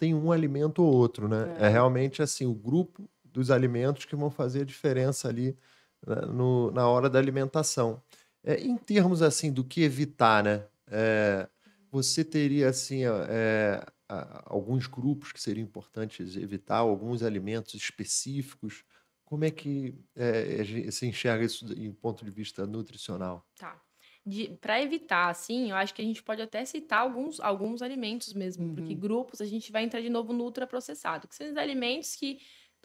tem um alimento ou outro, né? É, é realmente assim, o grupo dos alimentos que vão fazer a diferença ali né, no, na hora da alimentação. É, em termos assim do que evitar, né? É, você teria assim é, alguns grupos que seriam importantes evitar, alguns alimentos específicos. Como é que é, se enxerga isso em ponto de vista nutricional? Tá para evitar, assim, eu acho que a gente pode até citar alguns, alguns alimentos mesmo, uhum. porque grupos a gente vai entrar de novo no ultraprocessado, que são os alimentos que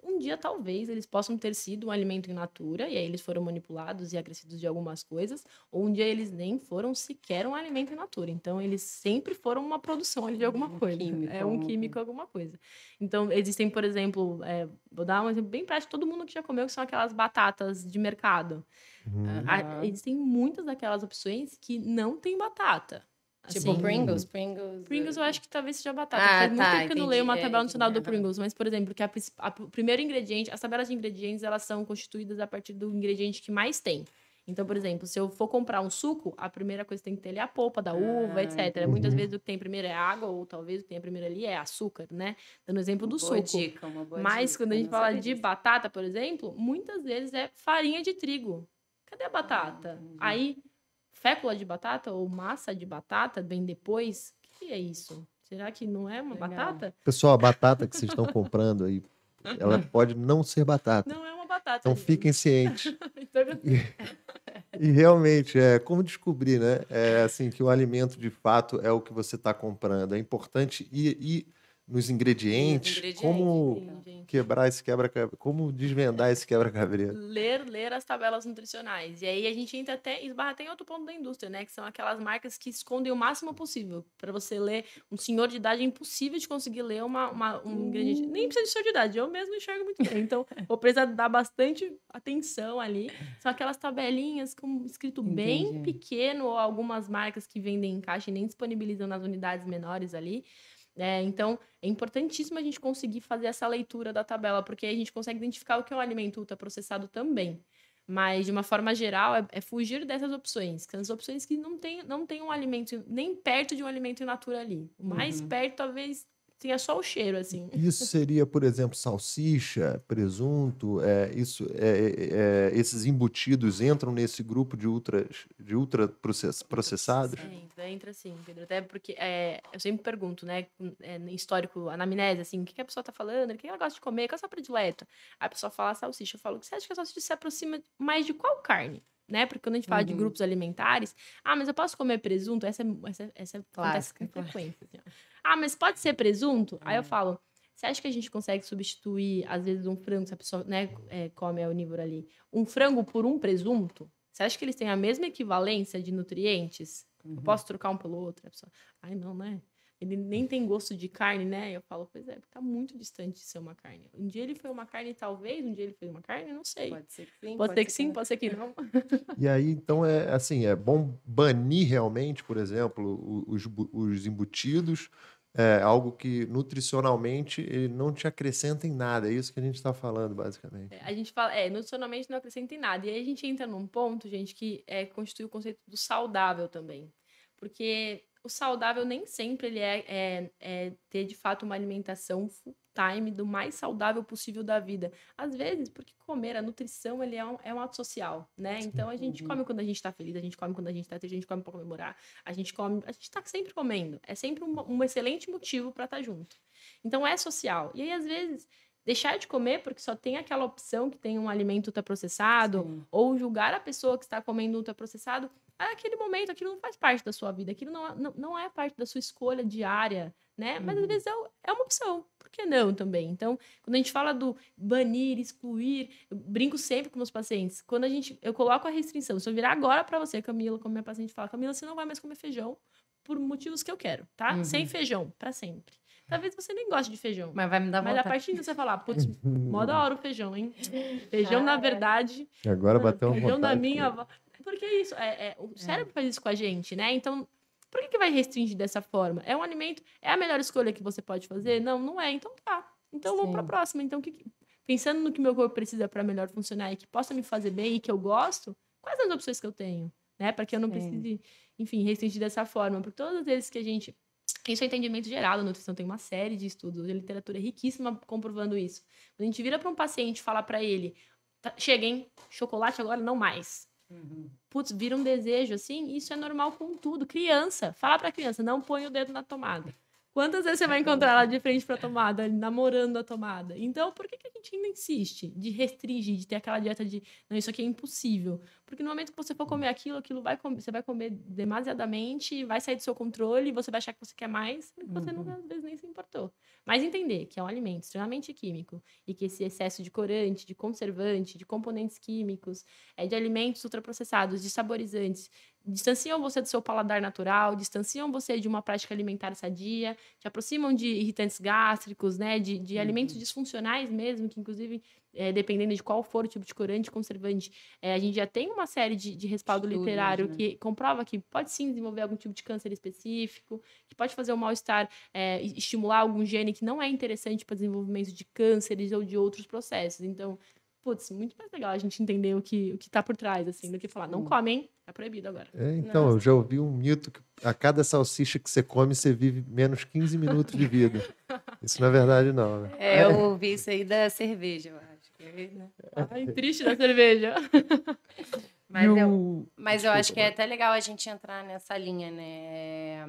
um dia talvez eles possam ter sido um alimento in natura e aí eles foram manipulados e acrescidos de algumas coisas, ou um dia eles nem foram sequer um alimento in natura. Então eles sempre foram uma produção de alguma um coisa. Químico, é um químico alguma coisa. Então existem, por exemplo, é, vou dar um exemplo bem prático, todo mundo que já comeu que são aquelas batatas de mercado. Uhum. Ah, existem muitas daquelas opções que não tem batata. Assim. Tipo Pringles, Pringles. Pringles eu é. acho que talvez seja batata. Ah, Faz muito tá, tempo que eu não leio uma tabela nacional é, do Pringles, mas, por exemplo, que a, a, o primeiro ingrediente, as tabelas de ingredientes, elas são constituídas a partir do ingrediente que mais tem. Então, por exemplo, se eu for comprar um suco, a primeira coisa que tem que ter ali é a polpa da uva, ah, etc. Muitas vezes o que tem primeiro é água, ou talvez o que tem primeiro ali é açúcar, né? Dando exemplo do boa suco. Dica, uma boa Mas dica, quando a gente fala de isso. batata, por exemplo, muitas vezes é farinha de trigo. Cadê a ah, batata? Ah, Aí fécula de batata ou massa de batata vem depois? O que é isso? Será que não é uma Legal. batata? Pessoal, a batata que vocês estão comprando aí, ela pode não ser batata. Não é uma batata. Então gente. fiquem cientes. Então e, realmente, é como descobrir, né? É assim, que o alimento de fato é o que você está comprando. É importante e ir nos ingredientes, ingredientes como ingredientes. quebrar esse quebra como desvendar esse quebra-cabeça. Ler, ler as tabelas nutricionais. E aí a gente entra até, esbarra até em outro ponto da indústria, né? Que são aquelas marcas que escondem o máximo possível. para você ler, um senhor de idade é impossível de conseguir ler uma, uma um ingrediente. Nem precisa de senhor de idade, eu mesmo enxergo muito bem. Então, vou precisar dar bastante atenção ali. São aquelas tabelinhas com escrito Entendi. bem pequeno, ou algumas marcas que vendem em caixa e nem disponibilizam nas unidades menores ali é, então, é importantíssimo a gente conseguir fazer essa leitura da tabela, porque aí a gente consegue identificar o que é um alimento ultraprocessado também. Mas, de uma forma geral, é, é fugir dessas opções, que são as opções que não tem, não tem um alimento, nem perto de um alimento in natura ali. O mais uhum. perto, talvez, tinha só o cheiro, assim. Isso seria, por exemplo, salsicha, presunto, é, isso, é, é, é esses embutidos entram nesse grupo de ultras, de ultra processados? Entra, entra sim, Pedro. Até porque é, eu sempre pergunto, né, é, histórico, anamnese, assim, o que, a pessoa tá falando, o que ela gosta de comer, qual é a sua predileta? Aí a pessoa fala salsicha, eu falo, você acha que a salsicha se aproxima mais de qual carne? né? Porque quando a gente fala uhum. de grupos alimentares, ah, mas eu posso comer presunto? Essa, essa, essa clássica, com frequência. Assim, ah, mas pode ser presunto? Aí eu é. falo, você acha que a gente consegue substituir, às vezes, um frango, se a pessoa né, é, come a onívora ali, um frango por um presunto? Você acha que eles têm a mesma equivalência de nutrientes? Uhum. Eu posso trocar um pelo outro? A pessoa, ai, não, né? Ele nem tem gosto de carne, né? Eu falo, pois é, tá muito distante de ser uma carne. Um dia ele foi uma carne, talvez, um dia ele foi uma carne, não sei. Pode ser que sim. Pode, pode ser que, sim, pode ser que não. E aí, então, é assim, é bom banir realmente, por exemplo, os, os embutidos, é algo que nutricionalmente ele não te acrescenta em nada. É isso que a gente está falando, basicamente. É, a gente fala, é, nutricionalmente não acrescenta em nada. E aí a gente entra num ponto, gente, que é, constitui o conceito do saudável também. Porque o saudável nem sempre ele é, é, é ter de fato uma alimentação time do mais saudável possível da vida. Às vezes, porque comer, a nutrição, ele é um, é um ato social, né? Sim. Então a gente uhum. come quando a gente tá feliz, a gente come quando a gente tá triste, a gente come pra comemorar, a gente come, a gente tá sempre comendo. É sempre um, um excelente motivo para estar tá junto. Então é social. E aí, às vezes, deixar de comer porque só tem aquela opção que tem um alimento ultraprocessado, Sim. ou julgar a pessoa que está comendo ultraprocessado, ah, aquele momento aquilo não faz parte da sua vida, aquilo não, é, não, não é parte da sua escolha diária, né? Mas às uhum. vezes é, é uma opção, por que não também? Então, quando a gente fala do banir, excluir, eu brinco sempre com meus pacientes, quando a gente, eu coloco a restrição, se eu virar agora para você, Camila, como minha paciente fala, Camila, você não vai mais comer feijão por motivos que eu quero, tá? Uhum. Sem feijão, para sempre. Talvez você nem goste de feijão. Mas vai me dar vontade. Mas a partir de você falar, putz, mó da hora o feijão, hein? Feijão, na verdade. agora bateu uma Feijão da minha avó. Porque é isso, é, é, o é. cérebro faz isso com a gente, né? Então, por que, que vai restringir dessa forma? É um alimento, é a melhor escolha que você pode fazer? Não, não é. Então tá. Então Sim. vamos para a próxima. Então, que, pensando no que meu corpo precisa para melhor funcionar e que possa me fazer bem e que eu gosto, quais as opções que eu tenho, né? Para que eu não Sim. precise, enfim, restringir dessa forma. Porque todas as vezes que a gente isso é entendimento geral da nutrição. Tem uma série de estudos, a literatura é riquíssima comprovando isso. a gente vira para um paciente e fala para ele: tá, chega, hein? Chocolate agora não mais. Uhum. Putz, vira um desejo assim. Isso é normal com tudo. Criança, fala para criança: não põe o dedo na tomada. Quantas vezes você vai encontrar ela de frente para a tomada, namorando a tomada? Então, por que, que a gente ainda insiste de restringir, de ter aquela dieta de não, isso aqui é impossível? Porque no momento que você for comer aquilo, aquilo vai você vai comer demasiadamente, vai sair do seu controle, você vai achar que você quer mais, mas você uhum. não, às vezes nem se importou. Mas entender que é um alimento extremamente químico e que esse excesso de corante, de conservante, de componentes químicos, é de alimentos ultraprocessados, de saborizantes, distanciam você do seu paladar natural, distanciam você de uma prática alimentar sadia, te aproximam de irritantes gástricos, né, de, de uhum. alimentos disfuncionais mesmo, que inclusive, é, dependendo de qual for o tipo de corante, conservante, é, a gente já tem uma série de, de respaldo Estudos, literário né? que comprova que pode sim desenvolver algum tipo de câncer específico, que pode fazer o um mal-estar, é, estimular algum gene que não é interessante para desenvolvimento de cânceres ou de outros processos. Então, putz, muito mais legal a gente entender o que, o que tá por trás, assim, do que falar, não comem, tá proibido agora. É, então, Nossa. eu assim. já ouvi um mito que a cada salsicha que você come, você vive menos 15 minutos de vida. Isso na é verdade não, né? É, eu ouvi isso aí da cerveja, eu acho. Que, né? Ai, triste da cerveja. mas, eu, mas eu acho que é até legal a gente entrar nessa linha, né?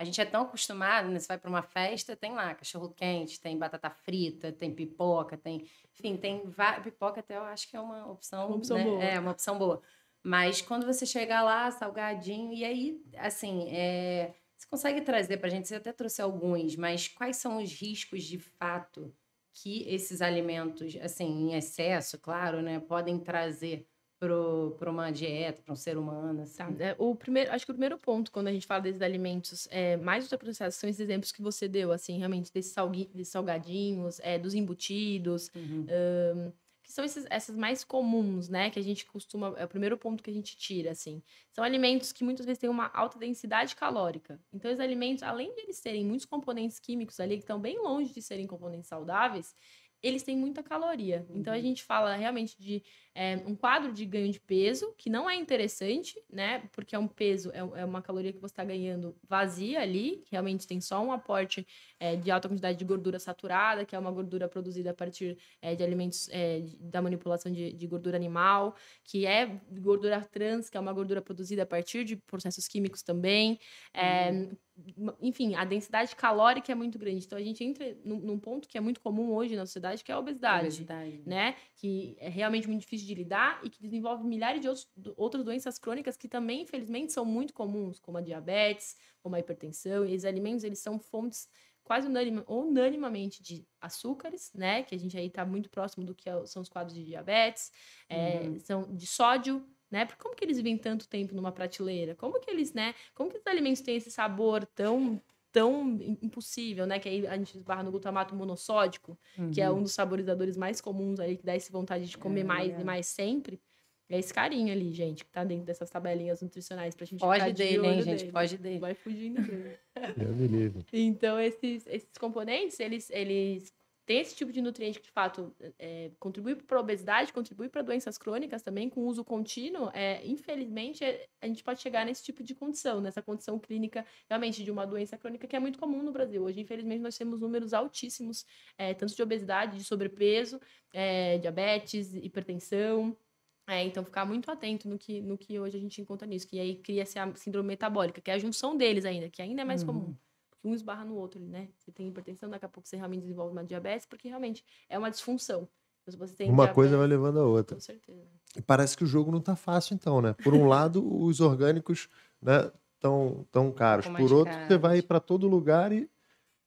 A gente é tão acostumado, né? Você vai para uma festa, tem lá cachorro quente, tem batata frita, tem pipoca, tem. Enfim, tem. Pipoca até eu acho que é uma opção. Uma opção né? boa. É, uma opção boa. Mas quando você chega lá, salgadinho, e aí, assim, é... você consegue trazer para a gente, você até trouxe alguns, mas quais são os riscos de fato que esses alimentos, assim, em excesso, claro, né, podem trazer para uma dieta, para um ser humano. Assim. Tá. É, o primeiro, acho que o primeiro ponto, quando a gente fala desses alimentos é, mais ultraprocessados, são esses exemplos que você deu, assim, realmente, desses, salgui, desses salgadinhos, é, dos embutidos, uhum. um, que são esses, essas mais comuns, né? Que a gente costuma. É o primeiro ponto que a gente tira, assim. São alimentos que muitas vezes têm uma alta densidade calórica. Então, os alimentos, além de eles terem muitos componentes químicos ali, que estão bem longe de serem componentes saudáveis, eles têm muita caloria. Então, a uhum. gente fala realmente de é, um quadro de ganho de peso, que não é interessante, né? Porque é um peso, é, é uma caloria que você está ganhando vazia ali, realmente tem só um aporte é, de alta quantidade de gordura saturada, que é uma gordura produzida a partir é, de alimentos é, da manipulação de, de gordura animal, que é gordura trans, que é uma gordura produzida a partir de processos químicos também. É, hum enfim, a densidade calórica é muito grande. Então a gente entra num, ponto que é muito comum hoje na sociedade, que é a obesidade, obesidade. né? Que é realmente muito difícil difícil de lidar e que desenvolve milhares de outros, outras doenças crônicas que também, infelizmente, são muito comuns, como a diabetes, como a hipertensão. E esses alimentos, eles são fontes quase unanimamente de açúcares, né? Que a gente aí está muito próximo do que é são os quadros de diabetes, é, uhum. é, são de sódio, né? Porque como que eles vivem tanto tempo numa prateleira? Como que eles, né? Como que os alimentos têm esse sabor tão tão impossível, né? Que aí a gente esbarra no glutamato monossódico, uhum. que é uhum. um dos saborizadores mais comuns aí, que dá essa vontade de comer é, mais é. e mais sempre. É esse carinho ali, gente, que tá dentro dessas tabelinhas nutricionais pra gente Foge dele, de hein, gente? Pode dele. Vai fugindo dele. Então, esses, esses componentes, eles, eles tem esse tipo de nutriente que, de fato, é, contribui para a obesidade, contribui para doenças crônicas também, com uso contínuo, é, infelizmente, a gente pode chegar nesse tipo de condição, nessa condição clínica, realmente, de uma doença crônica que é muito comum no Brasil. Hoje, infelizmente, nós temos números altíssimos, é, tanto de obesidade, de sobrepeso, é, diabetes, hipertensão. É, então, ficar muito atento no que, no que hoje a gente encontra nisso, que aí cria-se a síndrome metabólica, que é a junção deles ainda, que ainda é mais uhum. comum que um esbarra no outro, né? Você tem hipertensão, daqui a pouco você realmente desenvolve uma diabetes, porque realmente é uma disfunção. Então, uma diabetes, coisa vai levando a outra. Com certeza. E parece que o jogo não tá fácil, então, né? Por um lado, os orgânicos, né? Tão, tão caros. Um Por outro, você vai para todo lugar e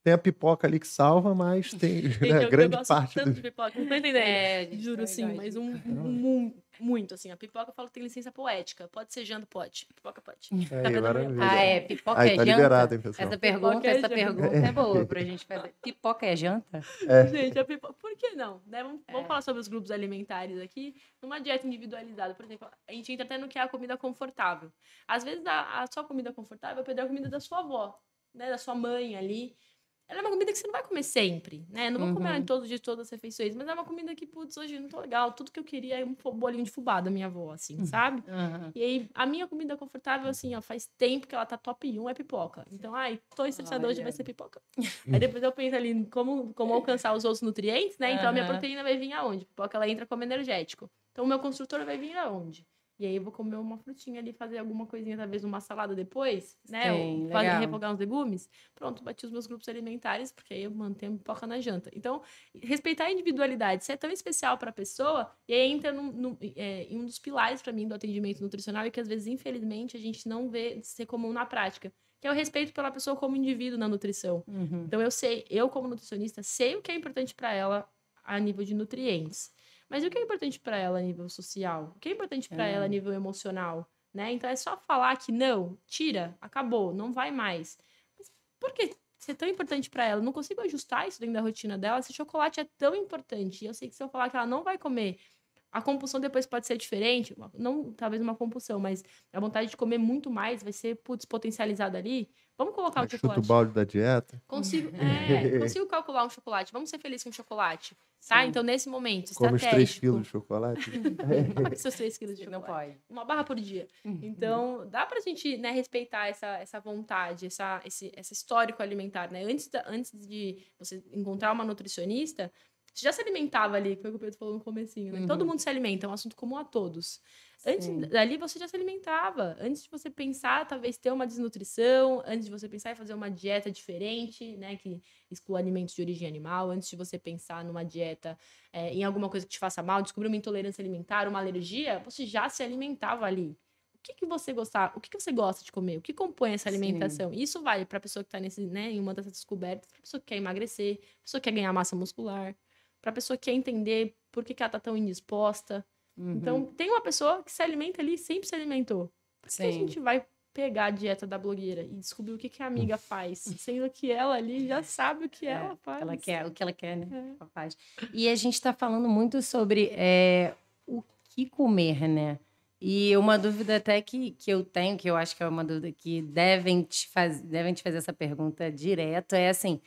tem a pipoca ali que salva, mas tem né, eu, grande eu gosto parte. Tanto do... de pipoca, não tô entendendo. É, Juro tá sim, mas um, tá. um, muito, assim. A pipoca eu falo que tem licença poética. Pode ser janta, pode. Pipoca pode. Uhum. Tá é, maravilha. Ah, é. Pipoca Aí, é tá janta? Liberado, hein, pessoal? Essa pergunta, é essa pergunta é boa pra é. gente fazer. Pipoca é janta? É. Gente, a pipoca... Por que não? Né? Vamos, é. vamos falar sobre os grupos alimentares aqui. Numa dieta individualizada, por exemplo, a gente entra até no que é a comida confortável. Às vezes, a, a sua comida confortável é pedir a comida da sua avó, né? Da sua mãe ali ela é uma comida que você não vai comer sempre, né? Não vou uhum. comer ela em todos os dias, todas as refeições, mas é uma comida que, putz, hoje não é tô legal. Tudo que eu queria é um bolinho de fubá da minha avó, assim, uhum. sabe? Uhum. E aí, a minha comida confortável, assim, ó, faz tempo que ela tá top 1 é pipoca. Então, ai, tô estressada hoje, vai ser pipoca. aí depois eu penso ali como, como alcançar os outros nutrientes, né? Então, a minha proteína vai vir aonde? Pipoca, ela entra como energético. Então, o meu construtor vai vir aonde? E aí eu vou comer uma frutinha ali, fazer alguma coisinha, talvez uma salada depois, né? Sim, fazer, refogar uns legumes. Pronto, bati os meus grupos alimentares, porque aí eu mantenho pipoca na janta. Então, respeitar a individualidade, isso é tão especial para a pessoa, e aí entra num, é, em um dos pilares para mim do atendimento nutricional, e é que às vezes, infelizmente, a gente não vê ser comum na prática que é o respeito pela pessoa como indivíduo na nutrição. Uhum. Então eu sei, eu como nutricionista sei o que é importante para ela a nível de nutrientes. Mas o que é importante para ela a nível social? O que é importante para é. ela a é. nível emocional? Né? Então é só falar que não, tira, acabou, não vai mais. Mas por que ser tão importante para ela? Não consigo ajustar isso dentro da rotina dela. Esse chocolate é tão importante. E eu sei que se eu falar que ela não vai comer, a compulsão depois pode ser diferente, não talvez uma compulsão, mas a vontade de comer muito mais vai ser putz, potencializada ali. Vamos colocar o chocolate. Chuta o balde da dieta. Consigo, é, consigo calcular um chocolate. Vamos ser felizes com chocolate. Tá? Sim. Então, nesse momento, Come estratégico. Come 3 quilos de chocolate. Seus 3 quilos de chocolate. Não pode. Uma barra por dia. Uhum. Então, dá pra gente né, respeitar essa, essa vontade, essa, esse, esse histórico alimentar. Né? Antes, da, antes de você encontrar uma nutricionista, já se alimentava ali, que foi o que o Pedro falou no comecinho, né? Uhum. Todo mundo se alimenta, é um assunto comum a todos. Antes dali você já se alimentava. Antes de você pensar, talvez ter uma desnutrição, antes de você pensar em fazer uma dieta diferente, né? Que exclua alimentos de origem animal, antes de você pensar numa dieta é, em alguma coisa que te faça mal, descobrir uma intolerância alimentar, uma alergia, você já se alimentava ali. O que, que você gostar, o que, que você gosta de comer, o que compõe essa alimentação? Sim. Isso vale para a pessoa que está nesse, né, em uma dessas descobertas, para pessoa que quer emagrecer, pessoa que quer ganhar massa muscular, para a pessoa que quer entender por que, que ela tá tão indisposta. Uhum. Então, tem uma pessoa que se alimenta ali, sempre se alimentou. Por que a gente vai pegar a dieta da blogueira e descobrir o que, que a amiga faz, sendo que ela ali já sabe o que é, ela faz. Ela quer, o que ela quer, né? É. E a gente está falando muito sobre é, o que comer, né? E uma dúvida até que, que eu tenho, que eu acho que é uma dúvida que devem te, faz, devem te fazer essa pergunta direto, é assim,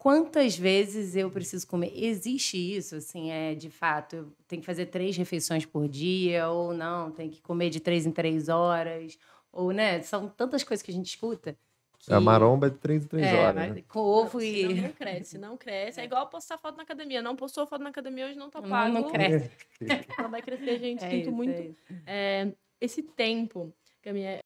quantas vezes eu preciso comer? Existe isso, assim, é de fato, eu tenho que fazer três refeições por dia, ou não, tem que comer de três em três horas, ou, né? São tantas coisas que a gente escuta. Que... A maromba é de três em três é, horas. Né? Com ovo e. não cresce, não cresce. É, é igual postar foto na academia. Não postou foto na academia hoje, não tá pago. Não, não cresce. não vai crescer, gente. É Sinto isso, é muito. É esse tempo, Caminha,